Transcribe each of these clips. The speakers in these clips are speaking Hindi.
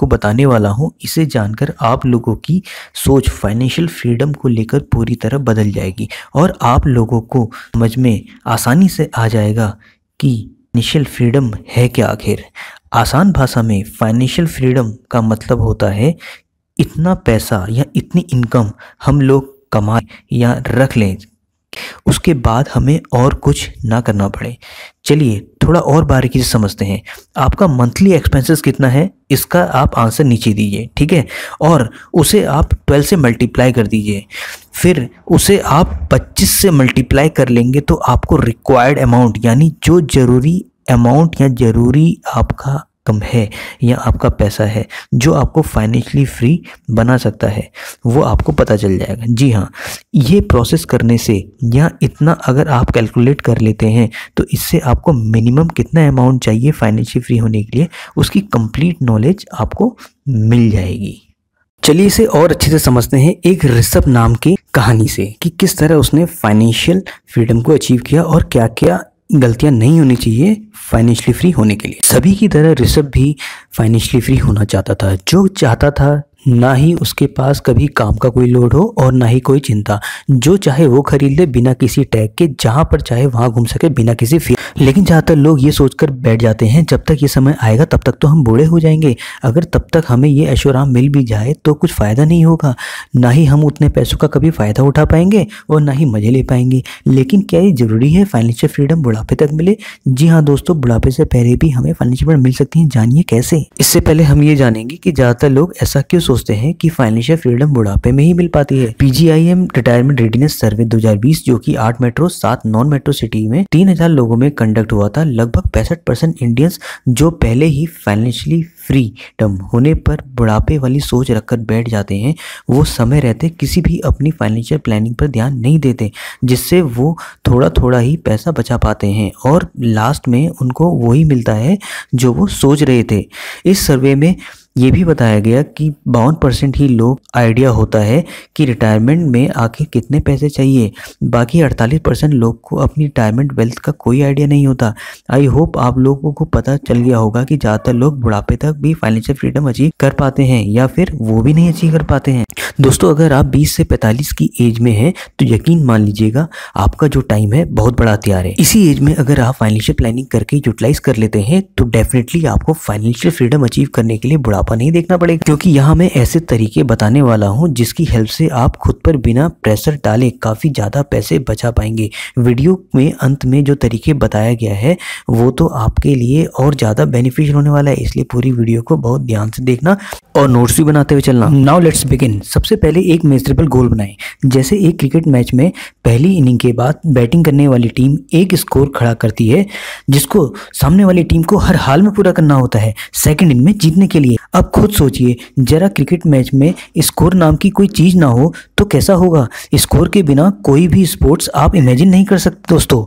आपको बताने वाला हूँ इसे जानकर आप लोगों की सोच फाइनेंशियल फ्रीडम को लेकर पूरी तरह बदल जाएगी और आप लोगों को समझ में आसानी से आ जाएगा कि फाइनेंशियल फ्रीडम है क्या आखिर आसान भाषा में फाइनेंशियल फ्रीडम का मतलब होता है इतना पैसा या इतनी इनकम हम लोग कमाए या रख लें उसके बाद हमें और कुछ ना करना पड़े चलिए थोड़ा और बारीकी से समझते हैं आपका मंथली एक्सपेंसेस कितना है इसका आप आंसर नीचे दीजिए ठीक है और उसे आप 12 से मल्टीप्लाई कर दीजिए फिर उसे आप 25 से मल्टीप्लाई कर लेंगे तो आपको रिक्वायर्ड अमाउंट यानी जो ज़रूरी अमाउंट या ज़रूरी आपका कम है या आपका पैसा है जो आपको फाइनेंशियली फ्री बना सकता है वो आपको पता चल जाएगा जी हाँ ये प्रोसेस करने से या इतना अगर आप कैलकुलेट कर लेते हैं तो इससे आपको मिनिमम कितना अमाउंट चाहिए फाइनेंशियली फ्री होने के लिए उसकी कंप्लीट नॉलेज आपको मिल जाएगी चलिए इसे और अच्छे से समझते हैं एक ऋषभ नाम की कहानी से कि किस तरह उसने फाइनेंशियल फ्रीडम को अचीव किया और क्या क्या गलतियां नहीं होनी चाहिए फाइनेंशियली फ्री होने के लिए सभी की तरह ऋषभ भी फाइनेंशियली फ्री होना चाहता था जो चाहता था ना ही उसके पास कभी काम का कोई लोड हो और ना ही कोई चिंता जो चाहे वो खरीद ले बिना किसी टैग के जहाँ पर चाहे वहाँ घूम सके बिना किसी फी लेकिन ज़्यादातर लोग ये सोचकर बैठ जाते हैं जब तक ये समय आएगा तब तक तो हम बूढ़े हो जाएंगे अगर तब तक हमें ये ऐशोराम मिल भी जाए तो कुछ फ़ायदा नहीं होगा ना ही हम उतने पैसों का कभी फ़ायदा उठा पाएंगे और ना ही मज़े ले पाएंगे लेकिन क्या ये ज़रूरी है फाइनेंशियल फ्रीडम बुढ़ापे तक मिले जी हाँ दोस्तों बुढ़ापे से पहले भी हमें फाइनेंशियल फ्रीडम मिल सकती है जानिए कैसे इससे पहले हम ये जानेंगे कि ज़्यादातर लोग ऐसा क्यों सोचते हैं कि फाइनेंशियल फ्रीडम बुढ़ापे में ही मिल पाती है पीजीआईएम रिटायरमेंट रेडीनेस सर्वे 2020 जो कि आठ मेट्रो सात नॉन मेट्रो सिटी में 3000 लोगों में कंडक्ट हुआ था लगभग पैंसठ परसेंट इंडियंस जो पहले ही फाइनेंशियली फ्रीडम होने पर बुढ़ापे वाली सोच रखकर बैठ जाते हैं वो समय रहते किसी भी अपनी फाइनेंशियल प्लानिंग पर ध्यान नहीं देते जिससे वो थोड़ा थोड़ा ही पैसा बचा पाते हैं और लास्ट में उनको वही मिलता है जो वो सोच रहे थे इस सर्वे में ये भी बताया गया कि बावन परसेंट ही लोग आइडिया होता है कि रिटायरमेंट में आखिर कितने पैसे चाहिए बाकी अड़तालीस परसेंट लोग को अपनी रिटायरमेंट वेल्थ का कोई आइडिया नहीं होता आई होप आप लोगों को पता चल गया होगा कि ज़्यादातर लोग बुढ़ापे तक भी फाइनेंशियल फ्रीडम अचीव कर पाते हैं या फिर वो भी नहीं अचीव कर पाते हैं दोस्तों अगर आप बीस से पैंतालीस की एज में हैं तो यकीन मान लीजिएगा आपका जो टाइम है बहुत बड़ा हथियार है इसी एज में अगर आप फाइनेंशियल प्लानिंग करके यूटिलाइज कर लेते हैं तो डेफिनेटली आपको फाइनेंशियल फ्रीडम अचीव करने के लिए बुढ़ापा छापा नहीं देखना पड़ेगा क्योंकि यहाँ मैं ऐसे तरीके बताने वाला हूँ जिसकी हेल्प से आप खुद पर बिना प्रेशर डाले काफ़ी ज़्यादा पैसे बचा पाएंगे वीडियो में अंत में जो तरीके बताया गया है वो तो आपके लिए और ज़्यादा बेनिफिशियल होने वाला है इसलिए पूरी वीडियो को बहुत ध्यान से देखना और नोट्स भी बनाते हुए चलना नाउ लेट्स बिगिन सबसे पहले एक मेजरेबल गोल बनाए जैसे एक क्रिकेट मैच में पहली इनिंग के बाद बैटिंग करने वाली टीम एक स्कोर खड़ा करती है जिसको सामने वाली टीम को हर हाल में पूरा करना होता है सेकेंड इन में जीतने के लिए अब खुद सोचिए ज़रा क्रिकेट मैच में स्कोर नाम की कोई चीज़ ना हो तो कैसा होगा स्कोर के बिना कोई भी स्पोर्ट्स आप इमेजिन नहीं कर सकते दोस्तों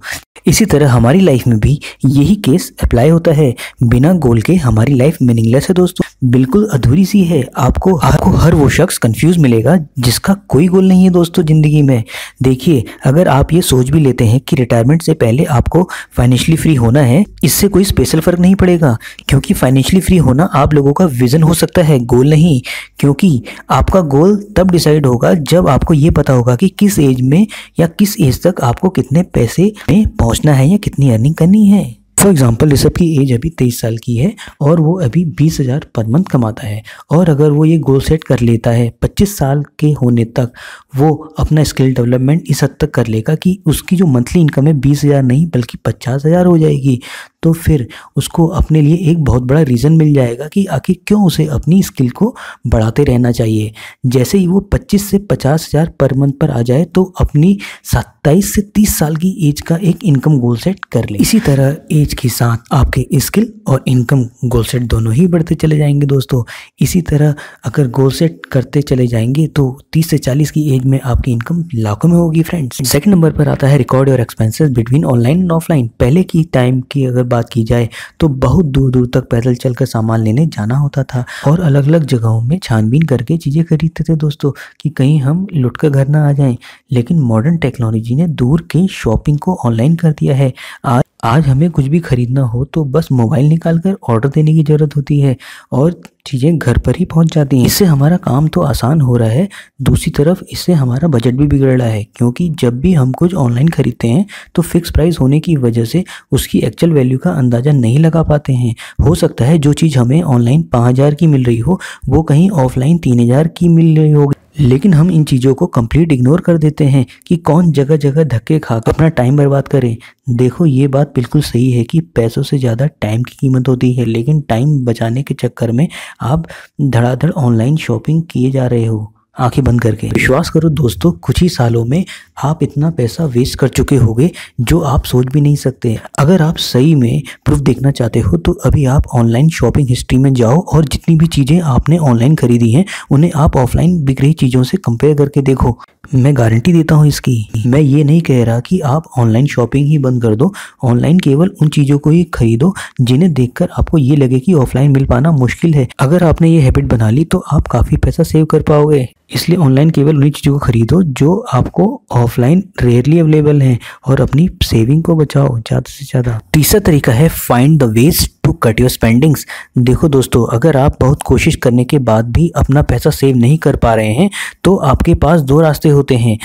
इसी तरह हमारी लाइफ में भी यही केस अप्लाई होता है बिना गोल के हमारी लाइफ मीनिंगलेस है दोस्तों बिल्कुल अधूरी सी है आपको आपको हर वो शख्स कंफ्यूज मिलेगा जिसका कोई गोल नहीं है दोस्तों ज़िंदगी में देखिए अगर आप ये सोच भी लेते हैं कि रिटायरमेंट से पहले आपको फाइनेंशियली फ्री होना है इससे कोई स्पेशल फ़र्क नहीं पड़ेगा क्योंकि फाइनेंशियली फ्री होना आप लोगों का विज़न हो सकता है गोल नहीं क्योंकि आपका गोल तब डिसाइड होगा जब आपको ये पता होगा कि किस एज में या किस एज तक आपको कितने पैसे में पहुंच पहुंचना है या कितनी अर्निंग करनी है फॉर एग्जाम्पल ऋषभ की एज अभी तेईस साल की है और वो अभी बीस हज़ार पर मंथ कमाता है और अगर वो ये गोल सेट कर लेता है पच्चीस साल के होने तक वो अपना स्किल डेवलपमेंट इस हद तक कर लेगा कि उसकी जो मंथली इनकम है बीस हज़ार नहीं बल्कि पचास हज़ार हो जाएगी तो फिर उसको अपने लिए एक बहुत बड़ा रीज़न मिल जाएगा कि आखिर क्यों उसे अपनी स्किल को बढ़ाते रहना चाहिए जैसे ही वो पच्चीस से पचास हज़ार पर मंथ पर आ जाए तो अपनी सत्ताईस से तीस साल की एज का एक इनकम गोल सेट कर ले इसी तरह एज के साथ आपके स्किल और इनकम गोल सेट दोनों ही बढ़ते चले जाएंगे दोस्तों इसी तरह अगर गोल सेट करते चले जाएंगे तो तीस से चालीस की एज में आपकी इनकम लाखों में होगी फ्रेंड्स सेकंड नंबर पर आता है रिकॉर्ड और expenses between online and offline पहले की टाइम की अगर बात की जाए तो बहुत दूर दूर तक पैदल चलकर सामान लेने जाना होता था और अलग अलग जगहों में छानबीन करके चीज़ें खरीदते थे दोस्तों कि कहीं हम लुट कर घर ना आ जाएं लेकिन मॉडर्न टेक्नोलॉजी ने दूर के शॉपिंग को ऑनलाइन कर दिया है आज आज हमें कुछ भी खरीदना हो तो बस मोबाइल निकाल कर ऑर्डर देने की ज़रूरत होती है और चीज़ें घर पर ही पहुंच जाती हैं इससे हमारा काम तो आसान हो रहा है दूसरी तरफ इससे हमारा बजट भी बिगड़ रहा है क्योंकि जब भी हम कुछ ऑनलाइन ख़रीदते हैं तो फिक्स प्राइस होने की वजह से उसकी एक्चुअल वैल्यू का अंदाज़ा नहीं लगा पाते हैं हो सकता है जो चीज़ हमें ऑनलाइन पाँच हज़ार की मिल रही हो वो कहीं ऑफलाइन तीन हज़ार की मिल रही होगी लेकिन हम इन चीज़ों को कंप्लीट इग्नोर कर देते हैं कि कौन जगह जगह धक्के खाकर अपना टाइम बर्बाद करें देखो ये बात बिल्कुल सही है कि पैसों से ज़्यादा टाइम की कीमत होती है लेकिन टाइम बचाने के चक्कर में आप धड़ाधड़ ऑनलाइन शॉपिंग किए जा रहे हो आंखें बंद करके विश्वास करो दोस्तों कुछ ही सालों में आप इतना पैसा वेस्ट कर चुके होंगे जो आप सोच भी नहीं सकते अगर आप सही में प्रूफ देखना चाहते हो तो अभी आप ऑनलाइन शॉपिंग हिस्ट्री में जाओ और जितनी भी चीज़ें आपने ऑनलाइन खरीदी हैं उन्हें आप ऑफलाइन बिक रही चीज़ों से कंपेयर करके देखो मैं गारंटी देता हूँ इसकी मैं ये नहीं कह रहा कि आप ऑनलाइन शॉपिंग ही बंद कर दो ऑनलाइन केवल उन चीज़ों को ही खरीदो जिन्हें देखकर आपको ये लगे कि ऑफलाइन मिल पाना मुश्किल है अगर आपने ये हैबिट बना ली तो आप काफ़ी पैसा सेव कर पाओगे इसलिए ऑनलाइन केवल उन्हीं चीज़ों को खरीदो जो आपको ऑफलाइन रेयरली अवेलेबल हैं और अपनी सेविंग को बचाओ ज़्यादा से ज़्यादा तीसरा तरीका है find the ways to cut your spendings देखो दोस्तों अगर आप बहुत कोशिश करने के बाद भी अपना पैसा सेव नहीं कर पा रहे हैं तो आपके पास दो रास्ते होते हैं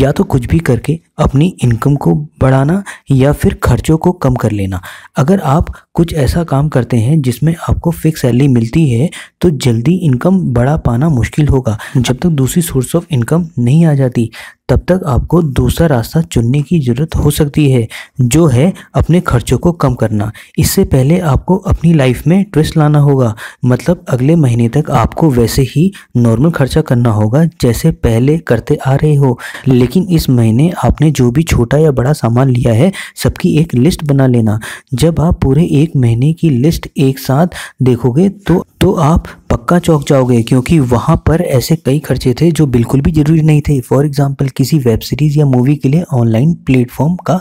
या तो कुछ भी करके अपनी इनकम को बढ़ाना या फिर खर्चों को कम कर लेना अगर आप कुछ ऐसा काम करते हैं जिसमें आपको फिक्स सैलरी मिलती है तो जल्दी इनकम बढ़ा पाना मुश्किल होगा जब तक दूसरी सोर्स ऑफ इनकम नहीं आ जाती तब तक आपको दूसरा रास्ता चुनने की ज़रूरत हो सकती है जो है अपने खर्चों को कम करना इससे पहले आपको अपनी लाइफ में ट्विस्ट लाना होगा मतलब अगले महीने तक आपको वैसे ही नॉर्मल खर्चा करना होगा जैसे पहले करते आ रहे हो लेकिन इस महीने आपने जो भी छोटा या बड़ा सामान लिया है सबकी एक लिस्ट बना लेना जब आप पूरे एक महीने की लिस्ट एक साथ देखोगे तो तो आप पक्का चौक जाओगे क्योंकि वहाँ पर ऐसे कई खर्चे थे जो बिल्कुल भी ज़रूरी नहीं थे फॉर एग्ज़ाम्पल किसी वेब सीरीज़ या मूवी के लिए ऑनलाइन प्लेटफॉर्म का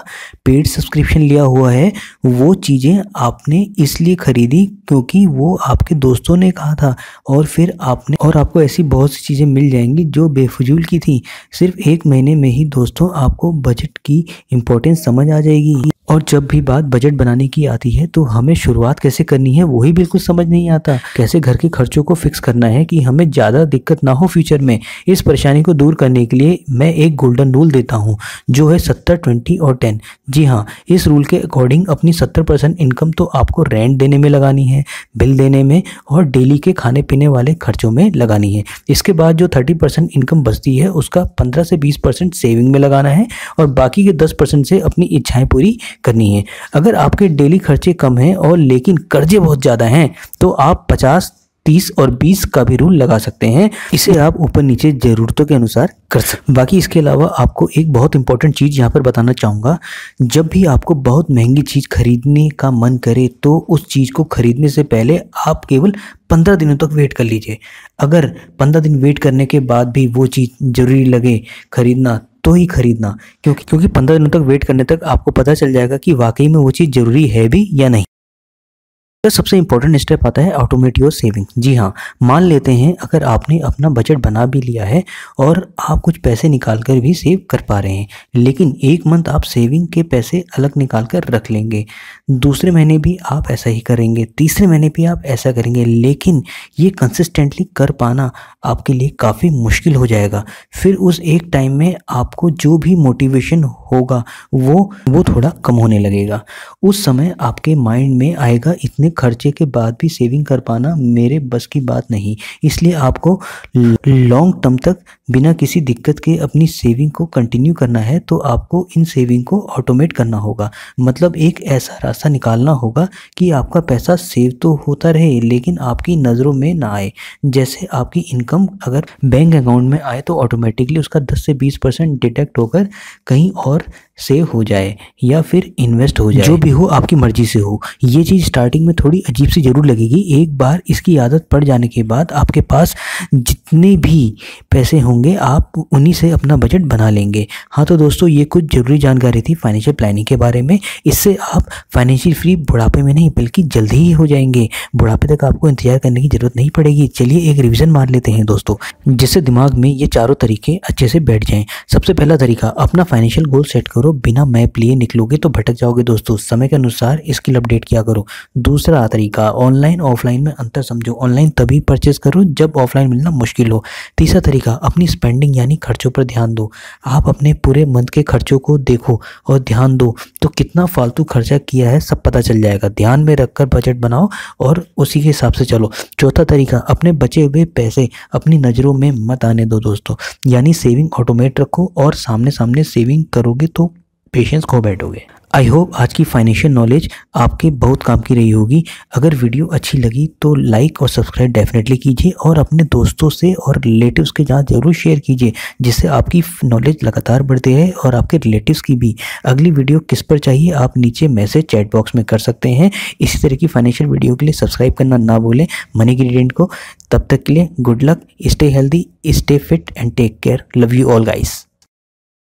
पेड सब्सक्रिप्शन लिया हुआ है वो चीज़ें आपने इसलिए ख़रीदी क्योंकि वो आपके दोस्तों ने कहा था और फिर आपने और आपको ऐसी बहुत सी चीज़ें मिल जाएंगी जो बेफजूल की थी सिर्फ एक महीने में ही दोस्तों आपको बजट की इम्पोर्टेंस समझ आ जाएगी और जब भी बात बजट बनाने की आती है तो हमें शुरुआत कैसे करनी है वही बिल्कुल समझ नहीं आता कैसे घर के खर्चों को फिक्स करना है कि हमें ज़्यादा दिक्कत ना हो फ्यूचर में इस परेशानी को दूर करने के लिए मैं एक गोल्डन रूल देता हूँ जो है सत्तर ट्वेंटी और टेन जी हाँ इस रूल के अकॉर्डिंग अपनी सत्तर परसेंट इनकम तो आपको रेंट देने में लगानी है बिल देने में और डेली के खाने पीने वाले खर्चों में लगानी है इसके बाद जो थर्टी परसेंट इनकम बचती है उसका पंद्रह से बीस परसेंट सेविंग में लगाना है और बाकी के दस परसेंट से अपनी इच्छाएँ पूरी करनी है अगर आपके डेली खर्चे कम हैं और लेकिन कर्जे बहुत ज़्यादा हैं तो आप पचास तीस और बीस का भी रूल लगा सकते हैं इसे आप ऊपर नीचे ज़रूरतों के अनुसार कर सकते बाकी इसके अलावा आपको एक बहुत इंपॉर्टेंट चीज़ यहाँ पर बताना चाहूँगा जब भी आपको बहुत महंगी चीज़ खरीदने का मन करे तो उस चीज़ को खरीदने से पहले आप केवल पंद्रह दिनों तक वेट कर लीजिए अगर पंद्रह दिन वेट करने के बाद भी वो चीज़ ज़रूरी लगे खरीदना तो ही खरीदना क्योंकि क्योंकि पंद्रह दिनों तक वेट करने तक आपको पता चल जाएगा कि वाकई में वो चीज़ ज़रूरी है भी या नहीं फिर तो सबसे इंपॉर्टेंट स्टेप आता है ऑटोमेट योर सेविंग जी हाँ मान लेते हैं अगर आपने अपना बजट बना भी लिया है और आप कुछ पैसे निकाल कर भी सेव कर पा रहे हैं लेकिन एक मंथ आप सेविंग के पैसे अलग निकाल कर रख लेंगे दूसरे महीने भी आप ऐसा ही करेंगे तीसरे महीने भी आप ऐसा करेंगे लेकिन ये कंसिस्टेंटली कर पाना आपके लिए काफ़ी मुश्किल हो जाएगा फिर उस एक टाइम में आपको जो भी मोटिवेशन होगा वो वो थोड़ा कम होने लगेगा उस समय आपके माइंड में आएगा इतने खर्चे के बाद भी सेविंग कर पाना मेरे बस की बात नहीं इसलिए आपको लॉन्ग टर्म तक बिना किसी दिक्कत के अपनी सेविंग को कंटिन्यू करना है तो आपको इन सेविंग को ऑटोमेट करना होगा मतलब एक ऐसा रास्ता निकालना होगा कि आपका पैसा सेव तो होता रहे लेकिन आपकी नज़रों में ना आए जैसे आपकी इनकम अगर बैंक अकाउंट में आए तो ऑटोमेटिकली उसका 10 से 20 परसेंट डिटेक्ट होकर कहीं और ¡Gracias! सेव हो जाए या फिर इन्वेस्ट हो जाए जो भी हो आपकी मर्जी से हो ये चीज़ स्टार्टिंग में थोड़ी अजीब सी ज़रूर लगेगी एक बार इसकी आदत पड़ जाने के बाद आपके पास जितने भी पैसे होंगे आप उन्हीं से अपना बजट बना लेंगे हाँ तो दोस्तों ये कुछ ज़रूरी जानकारी थी फाइनेंशियल प्लानिंग के बारे में इससे आप फाइनेंशियल फ्री बुढ़ापे में नहीं बल्कि जल्दी ही हो जाएंगे बुढ़ापे तक आपको इंतजार करने की ज़रूरत नहीं पड़ेगी चलिए एक रिविज़न मार लेते हैं दोस्तों जिससे दिमाग में ये चारों तरीके अच्छे से बैठ जाएँ सबसे पहला तरीका अपना फाइनेंशियल गोल सेट करो करो बिना मैप लिए निकलोगे तो भटक जाओगे दोस्तों समय के अनुसार स्किल अपडेट किया करो दूसरा तरीका ऑनलाइन ऑफलाइन में अंतर समझो ऑनलाइन तभी परचेज करो जब ऑफलाइन मिलना मुश्किल हो तीसरा तरीका अपनी स्पेंडिंग यानी खर्चों पर ध्यान दो आप अपने पूरे मंथ के खर्चों को देखो और ध्यान दो तो कितना फालतू खर्चा किया है सब पता चल जाएगा ध्यान में रखकर बजट बनाओ और उसी के हिसाब से चलो चौथा तरीका अपने बचे हुए पैसे अपनी नज़रों में मत आने दो दोस्तों यानी सेविंग ऑटोमेट रखो और सामने सामने सेविंग करोगे तो पेशेंस खो बैठोगे आई होप आज की फाइनेंशियल नॉलेज आपके बहुत काम की रही होगी अगर वीडियो अच्छी लगी तो लाइक और सब्सक्राइब डेफिनेटली कीजिए और अपने दोस्तों से और रिलेटिव्स के साथ ज़रूर शेयर कीजिए जिससे आपकी नॉलेज लगातार बढ़ती है और आपके रिलेटिव्स की भी अगली वीडियो किस पर चाहिए आप नीचे मैसेज चैट बॉक्स में कर सकते हैं इसी तरह की फाइनेंशियल वीडियो के लिए सब्सक्राइब करना ना भूलें मनी ग्रेडियंट को तब तक के लिए good luck stay healthy stay fit and take care love you all guys